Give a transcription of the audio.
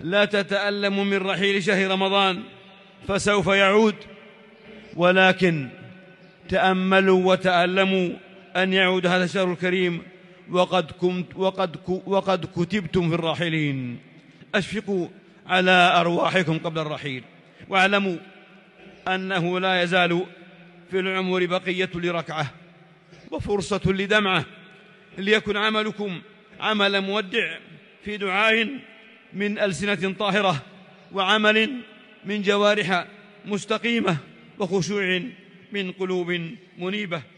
لا تتألم من رحيل شهر رمضان فسوف يعود ولكن تأملوا وتألموا أن يعود هذا الشهر الكريم وقد, كنت وقد, وقد كتبتم في الراحلين أشفقوا على أرواحكم قبل الرحيل واعلموا أنه لا يزال في العمر بقية لركعة وفرصة لدمعة ليكن عملكم عمل مودع في دعاء من ألسنة طاهرة وعمل من جوارح مستقيمة وخشوع من قلوب منيبة